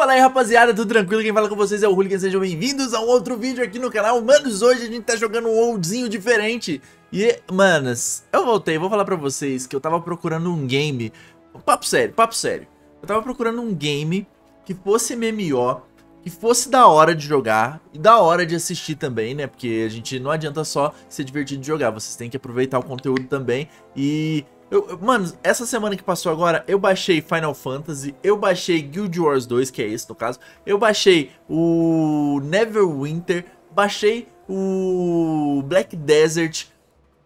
Fala aí rapaziada, tudo tranquilo? Quem fala com vocês é o Hooligan, sejam bem-vindos a um outro vídeo aqui no canal Manos, hoje a gente tá jogando um oldzinho diferente E, manas, eu voltei, vou falar pra vocês que eu tava procurando um game Papo sério, papo sério Eu tava procurando um game que fosse MMO que fosse da hora de jogar e da hora de assistir também, né? Porque a gente não adianta só ser divertido de jogar, vocês têm que aproveitar o conteúdo também. E eu, mano, essa semana que passou agora, eu baixei Final Fantasy, eu baixei Guild Wars 2, que é esse no caso, eu baixei o Neverwinter, baixei o Black Desert,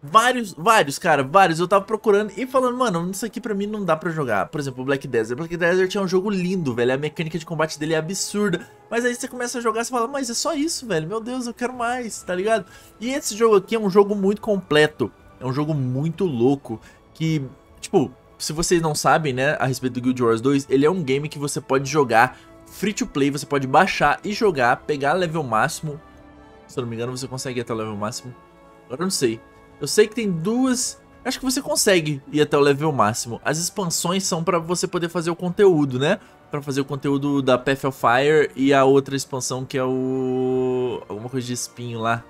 vários, vários, cara, vários. Eu tava procurando e falando, mano, isso aqui pra mim não dá pra jogar. Por exemplo, o Black Desert. Black Desert é um jogo lindo, velho. A mecânica de combate dele é absurda. Mas aí você começa a jogar e fala, mas é só isso, velho. Meu Deus, eu quero mais, tá ligado? E esse jogo aqui é um jogo muito completo. É um jogo muito louco que, tipo, se vocês não sabem, né, a respeito do Guild Wars 2, ele é um game que você pode jogar free to play, você pode baixar e jogar, pegar level máximo. Se eu não me engano, você consegue ir até o level máximo. Agora eu não sei. Eu sei que tem duas. Acho que você consegue ir até o level máximo. As expansões são para você poder fazer o conteúdo, né? Para fazer o conteúdo da Path of Fire e a outra expansão que é o. Alguma coisa de espinho lá.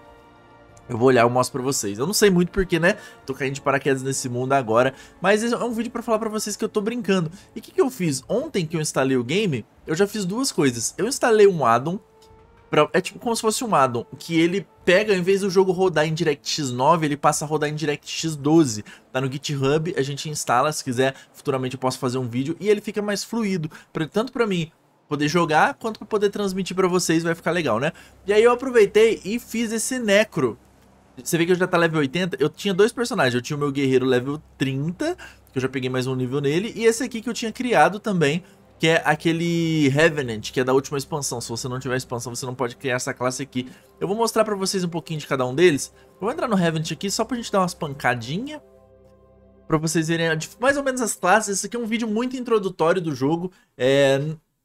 Eu vou olhar, eu mostro pra vocês. Eu não sei muito porque, né? Tô caindo de paraquedas nesse mundo agora. Mas é um vídeo pra falar pra vocês que eu tô brincando. E o que, que eu fiz? Ontem que eu instalei o game, eu já fiz duas coisas. Eu instalei um addon. Pra... É tipo como se fosse um addon. Que ele pega, em vez do jogo rodar em DirectX 9, ele passa a rodar em DirectX 12. Tá no GitHub, a gente instala. Se quiser, futuramente eu posso fazer um vídeo. E ele fica mais fluido. Tanto pra mim poder jogar, quanto pra poder transmitir pra vocês. Vai ficar legal, né? E aí eu aproveitei e fiz esse necro você vê que eu já tá level 80. Eu tinha dois personagens. Eu tinha o meu guerreiro level 30, que eu já peguei mais um nível nele. E esse aqui que eu tinha criado também, que é aquele Revenant, que é da última expansão. Se você não tiver expansão, você não pode criar essa classe aqui. Eu vou mostrar pra vocês um pouquinho de cada um deles. Vou entrar no Revenant aqui só pra gente dar umas pancadinhas. Pra vocês verem mais ou menos as classes. Esse aqui é um vídeo muito introdutório do jogo. É,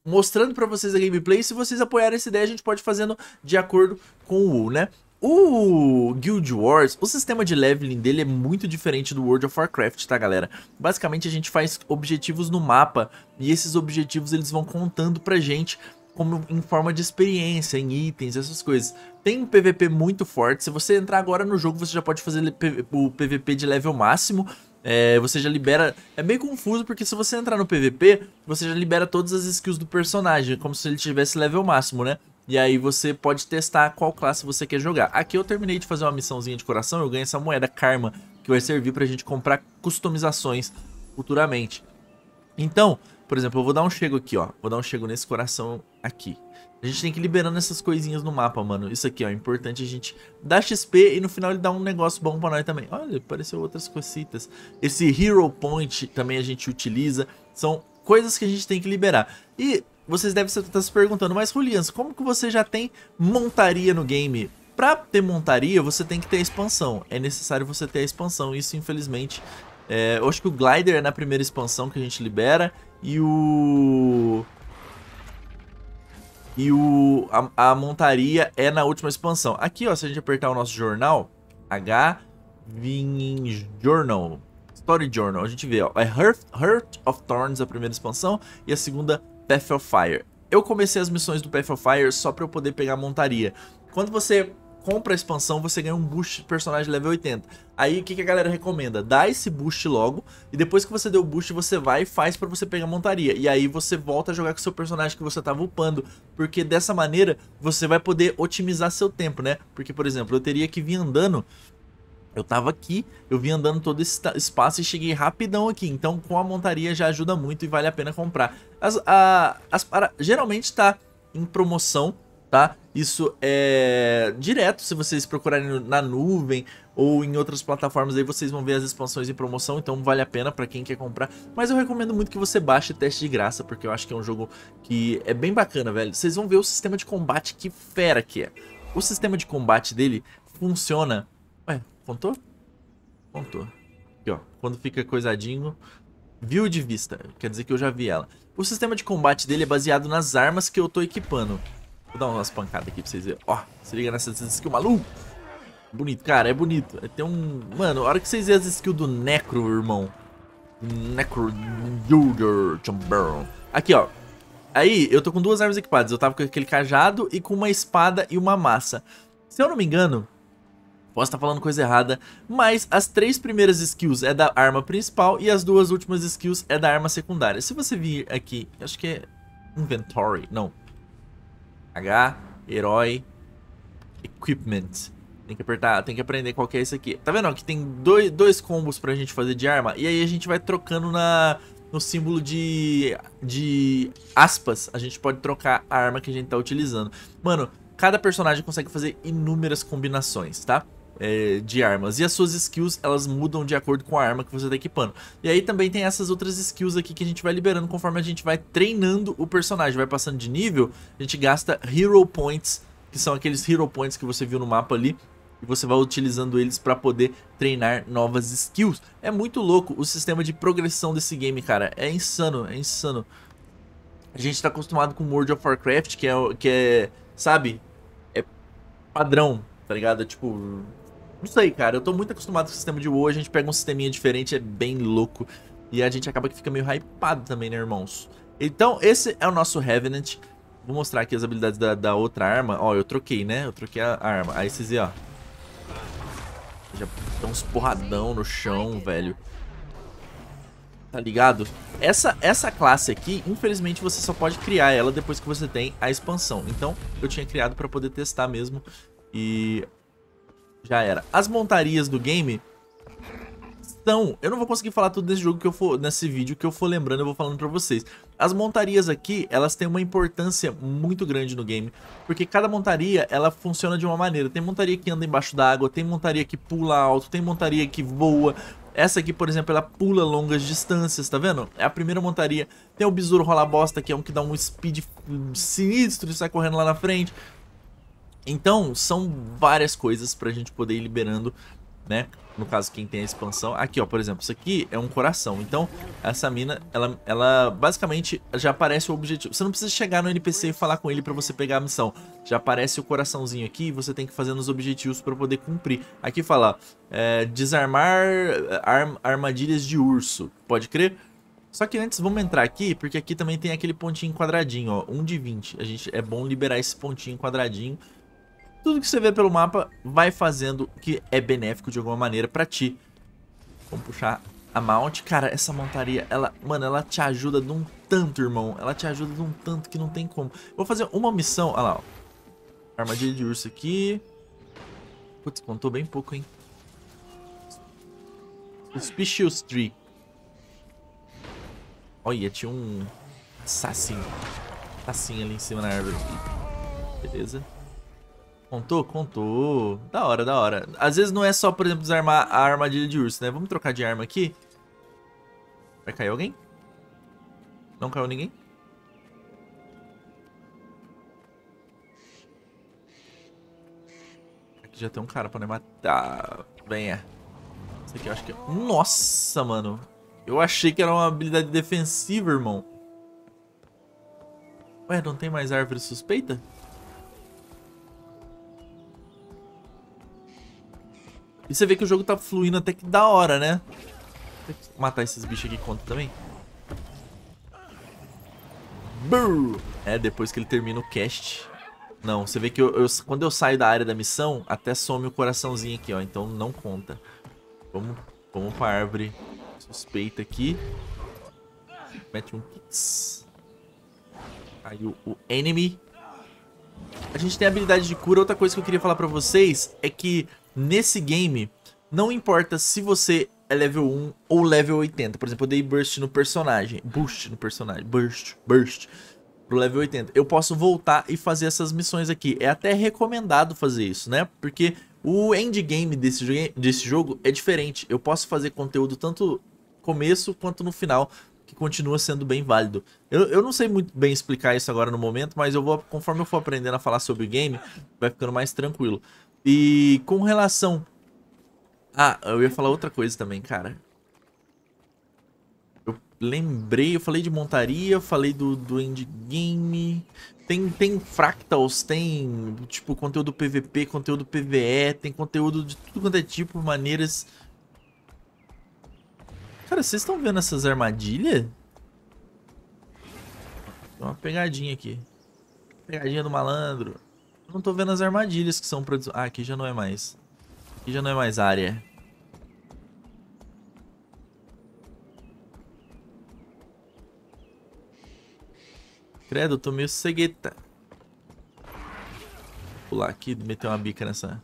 mostrando para vocês a gameplay. Se vocês apoiarem essa ideia, a gente pode fazendo de acordo com o WoW, né? O Guild Wars, o sistema de leveling dele é muito diferente do World of Warcraft, tá galera? Basicamente a gente faz objetivos no mapa e esses objetivos eles vão contando pra gente como em forma de experiência, em itens, essas coisas. Tem um PVP muito forte, se você entrar agora no jogo você já pode fazer o PVP de level máximo, é, você já libera... É meio confuso porque se você entrar no PVP, você já libera todas as skills do personagem, como se ele tivesse level máximo, né? E aí você pode testar qual classe você quer jogar. Aqui eu terminei de fazer uma missãozinha de coração, eu ganhei essa moeda Karma, que vai servir pra gente comprar customizações futuramente. Então, por exemplo, eu vou dar um chego aqui, ó. Vou dar um chego nesse coração aqui. A gente tem que ir liberando essas coisinhas no mapa, mano. Isso aqui, ó, é importante a gente dar XP e no final ele dá um negócio bom pra nós também. Olha, apareceu outras cositas. Esse Hero Point também a gente utiliza. São coisas que a gente tem que liberar. E vocês devem estar se perguntando, mas Julians, como que você já tem montaria no game? Pra ter montaria, você tem que ter a expansão. É necessário você ter a expansão. Isso, infelizmente, é... eu acho que o Glider é na primeira expansão que a gente libera. E o... E o... A, a montaria é na última expansão. Aqui, ó, se a gente apertar o nosso jornal, H... Journal, Story Journal. A gente vê, ó, é heart Heart of Thorns, a primeira expansão, e a segunda, Path of Fire. Eu comecei as missões do Path of Fire só para eu poder pegar montaria. Quando você compra a expansão, você ganha um boost de personagem level 80. Aí o que, que, a galera recomenda? Dá esse boost logo, e depois que você deu o boost, você vai e faz para você pegar montaria. E aí você volta a jogar com seu personagem que você tava upando, porque dessa maneira você vai poder otimizar seu tempo, né? Porque, por exemplo, eu teria que vir andando eu tava aqui, eu vim andando todo esse espaço e cheguei rapidão aqui, então com a montaria já ajuda muito e vale a pena comprar. As, a, as para, geralmente tá em promoção, tá? Isso é direto, se vocês procurarem na nuvem ou em outras plataformas aí vocês vão ver as expansões em promoção, então vale a pena para quem quer comprar. Mas eu recomendo muito que você baixe e teste de graça, porque eu acho que é um jogo que é bem bacana, velho. Vocês vão ver o sistema de combate que fera que é. O sistema de combate dele funciona Contou? Contou. Aqui, ó. Quando fica coisadinho, viu de vista. Quer dizer que eu já vi ela. O sistema de combate dele é baseado nas armas que eu tô equipando. Vou dar umas pancadas aqui pra vocês verem. Ó, se liga nessa skill maluco. Bonito, cara, é bonito. É tem um... Mano, a hora que vocês verem as skills do Necro, irmão. Necro... Aqui, ó. Aí, eu tô com duas armas equipadas. Eu tava com aquele cajado e com uma espada e uma massa. Se eu não me engano, Posso estar falando coisa errada, mas as três primeiras skills é da arma principal e as duas últimas skills é da arma secundária. Se você vir aqui, acho que é inventory, não. H, herói, equipment. Tem que apertar, tem que aprender qual que é esse aqui. Tá vendo que tem dois, dois combos pra gente fazer de arma? E aí a gente vai trocando na, no símbolo de, de aspas. A gente pode trocar a arma que a gente tá utilizando. Mano, cada personagem consegue fazer inúmeras combinações, tá? é, de armas. E as suas skills, elas mudam de acordo com a arma que você está equipando. E aí também tem essas outras skills aqui que a gente vai liberando conforme a gente vai treinando o personagem. Vai passando de nível, a gente gasta Hero Points, que são aqueles Hero Points que você viu no mapa ali, e você vai utilizando eles para poder treinar novas skills. É muito louco o sistema de progressão desse game, cara. É insano, é insano. A gente está acostumado com World of Warcraft, que é, que é sabe, é padrão, tá ligado? É tipo, não sei, cara. Eu tô muito acostumado com o sistema de hoje. A gente pega um sisteminha diferente, é bem louco. E a gente acaba que fica meio hypado também, né, irmãos? Então, esse é o nosso Revenant. Vou mostrar aqui as habilidades da, da outra arma. Ó, eu troquei, né? Eu troquei a arma. Aí vocês ó. Já dá uns porradão no chão, velho. Tá ligado? Essa, essa classe aqui, infelizmente, você só pode criar ela depois que você tem a expansão. Então, eu tinha criado pra poder testar mesmo. E já era. As montarias do game são... Eu não vou conseguir falar tudo nesse jogo que eu for... Nesse vídeo que eu for lembrando, eu vou falando pra vocês. As montarias aqui, elas têm uma importância muito grande no game. Porque cada montaria, ela funciona de uma maneira. Tem montaria que anda embaixo d'água, tem montaria que pula alto, tem montaria que voa, essa aqui, por exemplo, ela pula longas distâncias, tá vendo? É a primeira montaria. Tem o besouro rola bosta, que é um que dá um speed sinistro e sai correndo lá na frente. Então, são várias coisas pra gente poder ir liberando, né? No caso, quem tem a expansão. Aqui, ó, por exemplo, isso aqui é um coração. Então, essa mina, ela, ela basicamente já aparece o objetivo. Você não precisa chegar no NPC e falar com ele pra você pegar a missão. Já aparece o coraçãozinho aqui e você tem que fazer nos objetivos pra poder cumprir. Aqui fala, é, desarmar é, arm, armadilhas de urso. Pode crer? Só que antes, vamos entrar aqui, porque aqui também tem aquele pontinho quadradinho, ó. 1 de 20. A gente, é bom liberar esse pontinho quadradinho tudo que você vê pelo mapa vai fazendo que é benéfico de alguma maneira pra ti. Vamos puxar a mount. Cara, essa montaria, ela, mano, ela te ajuda de um tanto, irmão. Ela te ajuda de um tanto que não tem como. Vou fazer uma missão, olha lá, ó. Armadilha de urso aqui. Putz, contou bem pouco, hein. Suspicious Tree. Olha, tinha um assassino, assassino ali em cima na árvore. Beleza. Contou? Contou. Da hora, da hora. Às vezes não é só, por exemplo, desarmar a armadilha de urso, né? Vamos trocar de arma aqui. Vai cair alguém? Não caiu ninguém? Aqui já tem um cara pra me matar. Venha. esse aqui eu acho que é... Nossa, mano. Eu achei que era uma habilidade defensiva, irmão. Ué, não tem mais árvore suspeita? E você vê que o jogo tá fluindo até que da hora, né? matar esses bichos aqui conta também. É, depois que ele termina o cast. Não, você vê que eu, eu, quando eu saio da área da missão, até some o coraçãozinho aqui, ó. Então não conta. Vamos, vamos pra árvore suspeita aqui. Mete um kits. Caiu o enemy. A gente tem a habilidade de cura. Outra coisa que eu queria falar pra vocês é que nesse game, não importa se você é level 1 ou level 80. Por exemplo, eu dei burst no personagem. Boost no personagem. Burst, burst. Pro level 80. Eu posso voltar e fazer essas missões aqui. É até recomendado fazer isso, né? Porque o endgame desse, desse jogo é diferente. Eu posso fazer conteúdo tanto começo quanto no final, que continua sendo bem válido. Eu, eu não sei muito bem explicar isso agora no momento, mas eu vou, conforme eu for aprendendo a falar sobre o game, vai ficando mais tranquilo. E com relação. Ah, eu ia falar outra coisa também, cara. Eu lembrei, eu falei de montaria, falei do, do endgame. Tem, tem fractals, tem tipo conteúdo PVP, conteúdo PVE, tem conteúdo de tudo quanto é tipo, maneiras. Cara, vocês estão vendo essas armadilhas? Tem uma pegadinha aqui. Pegadinha do malandro. Não tô vendo as armadilhas que são produzidas. Ah, aqui já não é mais. Aqui já não é mais área. Credo, eu tô meio cegueta. Pular aqui, meter uma bica nessa...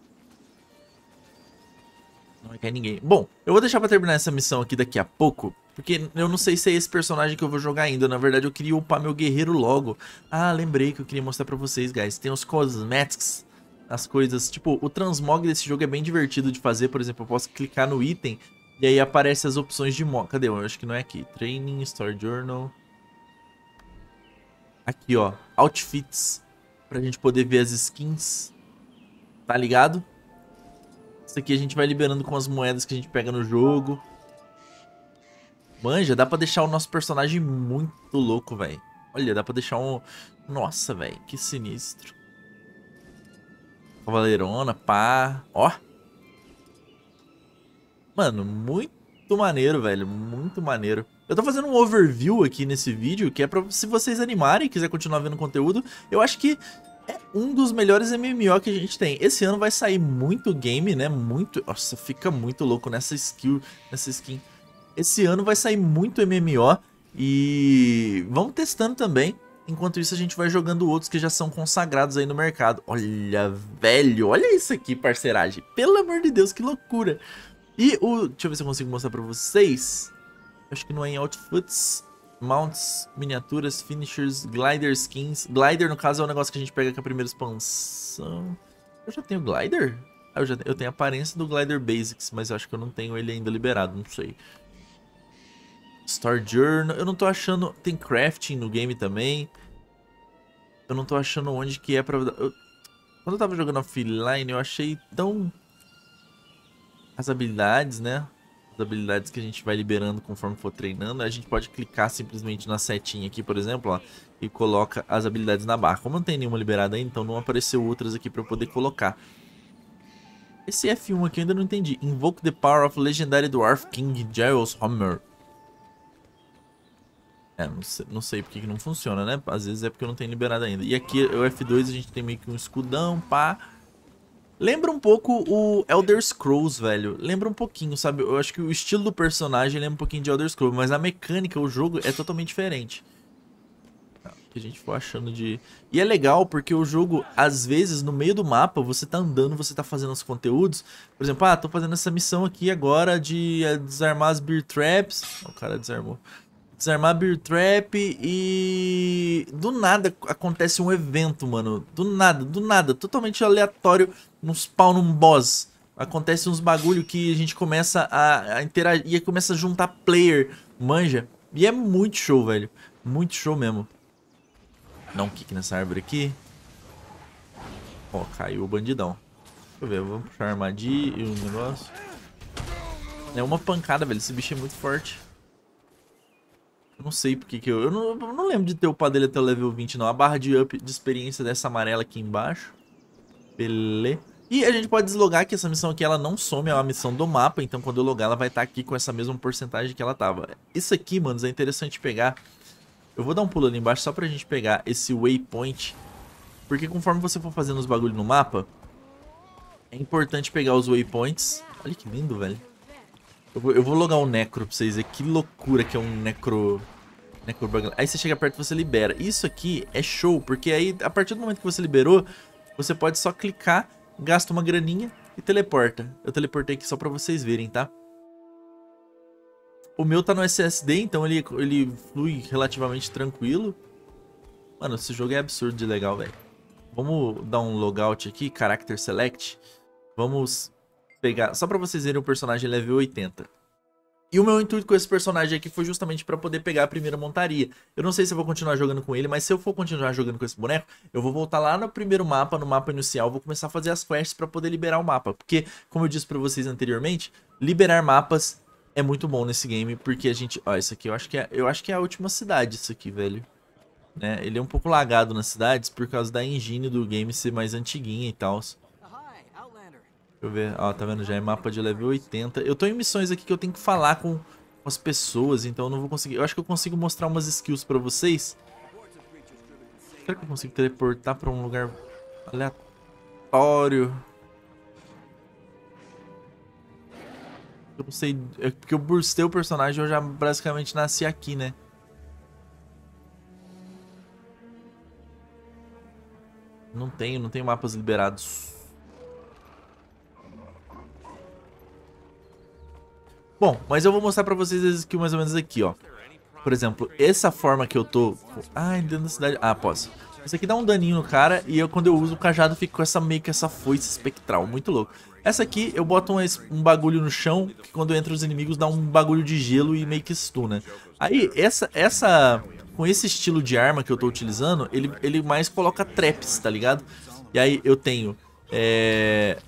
Não vai cair ninguém. Bom, eu vou deixar pra terminar essa missão aqui daqui a pouco. Porque eu não sei se é esse personagem que eu vou jogar ainda. Na verdade, eu queria upar meu guerreiro logo. Ah, lembrei que eu queria mostrar pra vocês, guys. Tem os cosmetics. As coisas. Tipo, o transmog desse jogo é bem divertido de fazer. Por exemplo, eu posso clicar no item. E aí aparece as opções de mod. Cadê? Eu acho que não é aqui. Training, Store Journal. Aqui, ó. Outfits. Pra gente poder ver as skins. Tá ligado? Isso aqui a gente vai liberando com as moedas que a gente pega no jogo. Manja, dá pra deixar o nosso personagem muito louco, velho. Olha, dá pra deixar um... Nossa, velho, que sinistro. Cavaleirona, pá. Ó. Mano, muito maneiro, velho. Muito maneiro. Eu tô fazendo um overview aqui nesse vídeo, que é pra se vocês animarem e quiser continuar vendo conteúdo. Eu acho que é um dos melhores MMO que a gente tem. Esse ano vai sair muito game, né? Muito... Nossa, fica muito louco nessa skill, nessa skin. Esse ano vai sair muito MMO e vamos testando também. Enquanto isso, a gente vai jogando outros que já são consagrados aí no mercado. Olha, velho, olha isso aqui, parceiragem. Pelo amor de Deus, que loucura. E o... Deixa eu ver se eu consigo mostrar pra vocês. Acho que não é em Outfits. Mounts, miniaturas, finishers, glider skins. Glider, no caso, é o um negócio que a gente pega com a primeira expansão. Eu já tenho glider? Ah, eu, já, eu tenho a aparência do glider basics, mas eu acho que eu não tenho ele ainda liberado, não sei. Star Journal. Eu não tô achando... Tem crafting no game também. Eu não tô achando onde que é pra... Eu... Quando eu tava jogando offline, eu achei tão... As habilidades, né? As habilidades que a gente vai liberando conforme for treinando. A gente pode clicar simplesmente na setinha aqui, por exemplo, ó. E coloca as habilidades na barra. Como não tem nenhuma liberada ainda, então não apareceu outras aqui pra eu poder colocar. Esse F1 aqui eu ainda não entendi. Invoke the power of Legendary Dwarf King Giles Homer. É, não sei, não sei porque que não funciona, né? Às vezes é porque não tem liberado ainda. E aqui, o F2, a gente tem meio que um escudão, pá. Lembra um pouco o Elder Scrolls, velho. Lembra um pouquinho, sabe? Eu acho que o estilo do personagem lembra é um pouquinho de Elder Scrolls, mas a mecânica, o jogo é totalmente diferente. O que a gente for achando de... E é legal porque o jogo, às vezes, no meio do mapa, você tá andando, você tá fazendo os conteúdos. Por exemplo, ah, tô fazendo essa missão aqui agora de eh, desarmar as beer traps. O cara desarmou. Desarmar Beer Trap e. Do nada acontece um evento, mano. Do nada, do nada. Totalmente aleatório. Um spawn, num boss. Acontece uns bagulho que a gente começa a, a interagir e começa a juntar player. Manja. E é muito show, velho. Muito show mesmo. Dá um kick nessa árvore aqui. Ó, caiu o bandidão. Deixa eu ver, vamos puxar a armadilha e um negócio. É uma pancada, velho. Esse bicho é muito forte. Não sei porque que eu. Eu não, eu não, lembro de ter o ele até o level 20, não. A barra de up de experiência dessa amarela aqui embaixo. Beleza. E a gente pode deslogar que essa missão aqui ela não some, é uma missão do mapa, então quando eu logar ela vai estar tá aqui com essa mesma porcentagem que ela tava. Isso aqui, manos, é interessante pegar. Eu vou dar um pulo ali embaixo só pra gente pegar esse waypoint, porque conforme você for fazendo os bagulhos no mapa, é importante pegar os waypoints. Olha que lindo, velho. Eu vou, eu vou logar um necro pra vocês verem que loucura que é um necro... necro aí você chega perto e você libera. Isso aqui é show, porque aí a partir do momento que você liberou, você pode só clicar, gasta uma graninha e teleporta. Eu teleportei aqui só pra vocês verem, tá? O meu tá no SSD, então ele, ele flui relativamente tranquilo. Mano, esse jogo é absurdo de legal, velho. Vamos dar um logout aqui, character select. Vamos pegar. Só pra vocês verem o personagem é level 80. E o meu intuito com esse personagem aqui foi justamente para poder pegar a primeira montaria. Eu não sei se eu vou continuar jogando com ele, mas se eu for continuar jogando com esse boneco, eu vou voltar lá no primeiro mapa, no mapa inicial, vou começar a fazer as quests para poder liberar o mapa. Porque, como eu disse para vocês anteriormente, liberar mapas é muito bom nesse game, porque a gente... Ó, isso aqui eu acho que é, eu acho que é a última cidade, isso aqui, velho. Né? Ele é um pouco lagado nas cidades por causa da engine do game ser mais antiguinha e tal eu ver. Ó, tá vendo? Já é mapa de level 80. Eu tô em missões aqui que eu tenho que falar com as pessoas, então eu não vou conseguir. Eu acho que eu consigo mostrar umas skills pra vocês. Será que eu consigo teleportar pra um lugar aleatório? Eu não sei. É porque eu burstei o personagem eu já basicamente nasci aqui, né? Não tenho, não tenho mapas liberados. Bom, mas eu vou mostrar pra vocês esse skill mais ou menos aqui, ó. Por exemplo, essa forma que eu tô... Ai, dentro da cidade... Ah, posso. Isso aqui dá um daninho no cara e eu, quando eu uso o cajado, fico com essa meio que essa foice espectral, muito louco. Essa aqui, eu boto um, um bagulho no chão, que quando entra os inimigos dá um bagulho de gelo e meio que né? Aí, essa, essa, com esse estilo de arma que eu tô utilizando, ele, ele mais coloca traps, tá ligado? E aí eu tenho, é,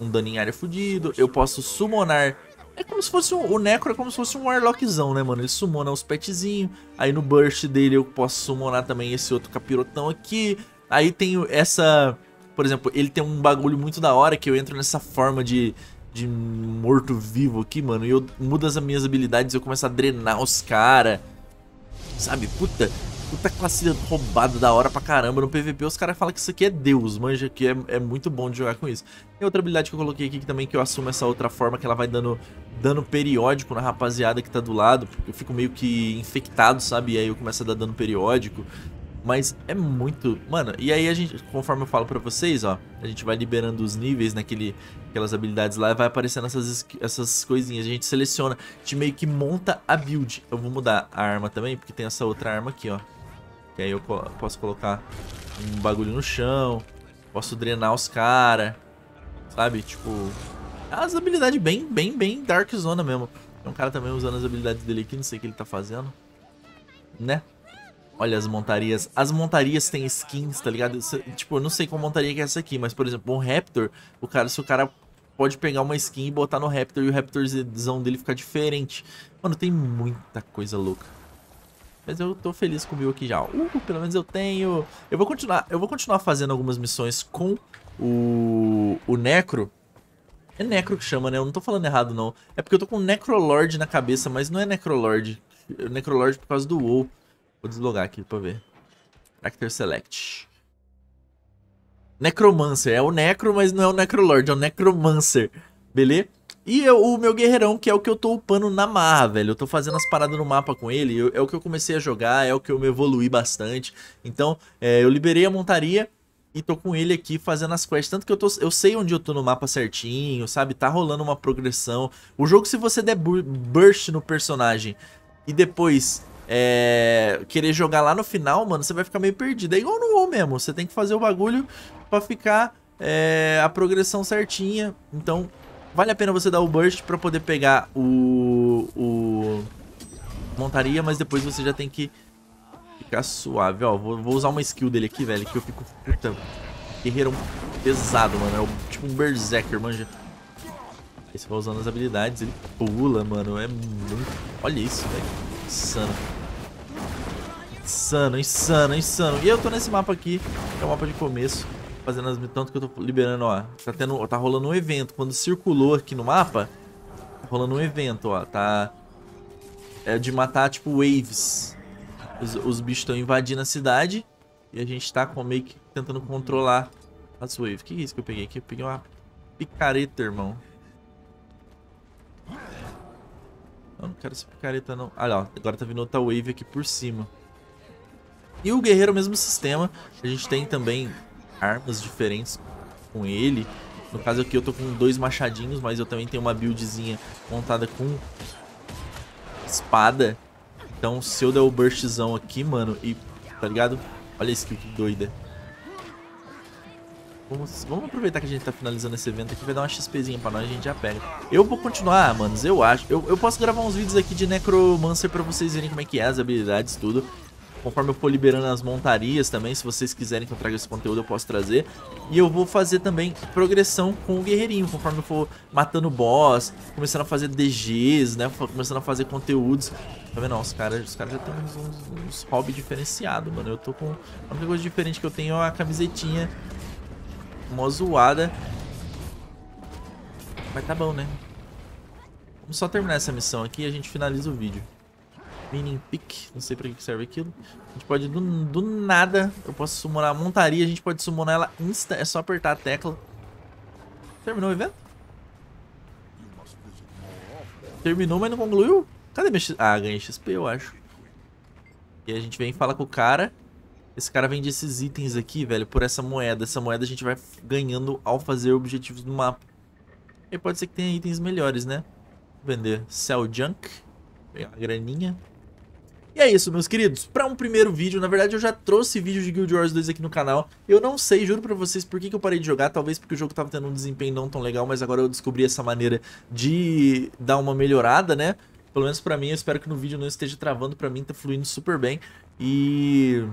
um daninho em área fudido, eu posso summonar é como se fosse um, o Necro é como se fosse um Warlockzão, né, mano? Ele sumona né, os petzinhos, aí no burst dele eu posso summonar também esse outro capirotão aqui. Aí tem essa, por exemplo, ele tem um bagulho muito da hora que eu entro nessa forma de, de morto-vivo aqui, mano, e eu mudo as minhas habilidades, eu começo a drenar os caras. Sabe, puta, puta classe roubada da hora pra caramba. No PVP os caras falam que isso aqui é Deus, manja, que é, é muito bom de jogar com isso. Tem outra habilidade que eu coloquei aqui que também que eu assumo essa outra forma, que ela vai dando dano periódico na rapaziada que tá do lado. eu fico meio que infectado, sabe? E aí eu começo a dar dano periódico. Mas é muito... Mano, e aí a gente, conforme eu falo pra vocês, ó, a gente vai liberando os níveis naquele, aquelas habilidades lá e vai aparecendo essas, essas coisinhas. A gente seleciona, a gente meio que monta a build. Eu vou mudar a arma também, porque tem essa outra arma aqui, ó aí eu posso colocar um bagulho no chão, posso drenar os caras, sabe? Tipo, é as habilidades bem, bem, bem Dark Zona mesmo. Tem um cara também usando as habilidades dele aqui, não sei o que ele tá fazendo. Né? Olha as montarias. As montarias têm skins, tá ligado? Tipo, eu não sei qual montaria que é essa aqui, mas, por exemplo, um Raptor, o cara, se o cara pode pegar uma skin e botar no Raptor e o Raptorzão dele ficar diferente. Mano, tem muita coisa louca. Mas eu tô feliz com o mil aqui já. Uh, pelo menos eu tenho... Eu vou continuar, eu vou continuar fazendo algumas missões com o, o Necro. É Necro que chama, né? Eu não tô falando errado, não. É porque eu tô com Necrolord na cabeça, mas não é Necrolord. É Necrolord por causa do WoW. Vou deslogar aqui pra ver. Character Select. Necromancer. É o Necro, mas não é o Necrolord. É o Necromancer. Beleza? E eu, o meu guerreirão, que é o que eu tô upando na marra, velho. Eu tô fazendo as paradas no mapa com ele. Eu, é o que eu comecei a jogar, é o que eu me evoluí bastante. Então, é, eu liberei a montaria e tô com ele aqui fazendo as quests. Tanto que eu, tô, eu sei onde eu tô no mapa certinho, sabe? Tá rolando uma progressão. O jogo, se você der burst no personagem e depois é, querer jogar lá no final, mano, você vai ficar meio perdido. É igual no WoW mesmo. Você tem que fazer o bagulho pra ficar é, a progressão certinha. Então, Vale a pena você dar o burst pra poder pegar o... o... Montaria, mas depois você já tem que ficar suave, ó. Vou, vou, usar uma skill dele aqui, velho, que eu fico... Puta, guerreiro pesado, mano. É tipo um berserker, manja. Aí você vai usando as habilidades, ele pula, mano. É muito... Olha isso, velho. Insano. Insano, insano, insano. E eu tô nesse mapa aqui, que é o mapa de começo fazendo as tanto que eu tô liberando, ó. Tá, tendo, tá rolando um evento. Quando circulou aqui no mapa, tá rolando um evento, ó. Tá... É de matar, tipo, waves. Os, os bichos estão invadindo a cidade. E a gente tá com, meio que tentando controlar as waves. Que, que é isso que eu peguei aqui? Eu peguei uma picareta, irmão. Eu não quero essa picareta, não. Olha, ó, agora tá vindo outra wave aqui por cima. E o guerreiro, é mesmo sistema. A gente tem também armas diferentes com ele. No caso aqui eu tô com dois machadinhos, mas eu também tenho uma buildzinha montada com espada. Então se eu der o burstzão aqui, mano, e tá ligado? Olha isso que doida. Vamos, vamos aproveitar que a gente tá finalizando esse evento aqui, vai dar uma XPzinha pra nós, a gente já pega. Eu vou continuar, manos, eu acho. Eu, eu posso gravar uns vídeos aqui de Necromancer pra vocês verem como é que é, as habilidades, tudo conforme eu for liberando as montarias também, se vocês quiserem que eu traga esse conteúdo eu posso trazer. E eu vou fazer também progressão com o guerreirinho, conforme eu for matando boss, começando a fazer DGs, né, começando a fazer conteúdos. Tá vendo? Os caras os cara já tem uns, uns, uns hobby diferenciados, mano. Eu tô com... A única coisa diferente que eu tenho é a camisetinha uma zoada. Mas tá bom, né? Vamos só terminar essa missão aqui e a gente finaliza o vídeo. Mining Pick, não sei pra que serve aquilo. A gente pode, do, do nada, eu posso summonar a montaria, a gente pode summonar ela insta, é só apertar a tecla. Terminou o evento? Terminou, mas não concluiu? Cadê meu XP? Ah, ganhei XP, eu acho. E a gente vem e fala com o cara. Esse cara vende esses itens aqui, velho, por essa moeda. Essa moeda a gente vai ganhando ao fazer objetivos no mapa. E pode ser que tenha itens melhores, né? Vender cell Junk. Pegar uma graninha. E é isso, meus queridos. Para um primeiro vídeo, na verdade eu já trouxe vídeo de Guild Wars 2 aqui no canal. Eu não sei, juro pra vocês, por que, que eu parei de jogar. Talvez porque o jogo tava tendo um desempenho não tão legal, mas agora eu descobri essa maneira de dar uma melhorada, né? Pelo menos pra mim, eu espero que no vídeo não esteja travando. Pra mim tá fluindo super bem. E...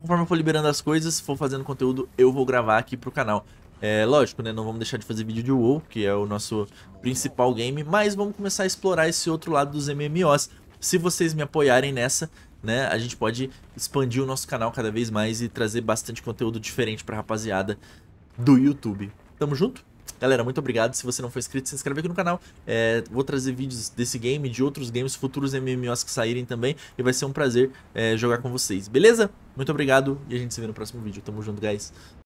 Conforme eu for liberando as coisas, for fazendo conteúdo, eu vou gravar aqui pro canal. É lógico, né? Não vamos deixar de fazer vídeo de WoW, que é o nosso principal game, mas vamos começar a explorar esse outro lado dos MMOs. Se vocês me apoiarem nessa, né, a gente pode expandir o nosso canal cada vez mais e trazer bastante conteúdo diferente pra rapaziada do YouTube. Tamo junto? Galera, muito obrigado. Se você não for inscrito, se inscreve aqui no canal. É, vou trazer vídeos desse game, de outros games, futuros MMOs que saírem também. E vai ser um prazer é, jogar com vocês, beleza? Muito obrigado e a gente se vê no próximo vídeo. Tamo junto, guys.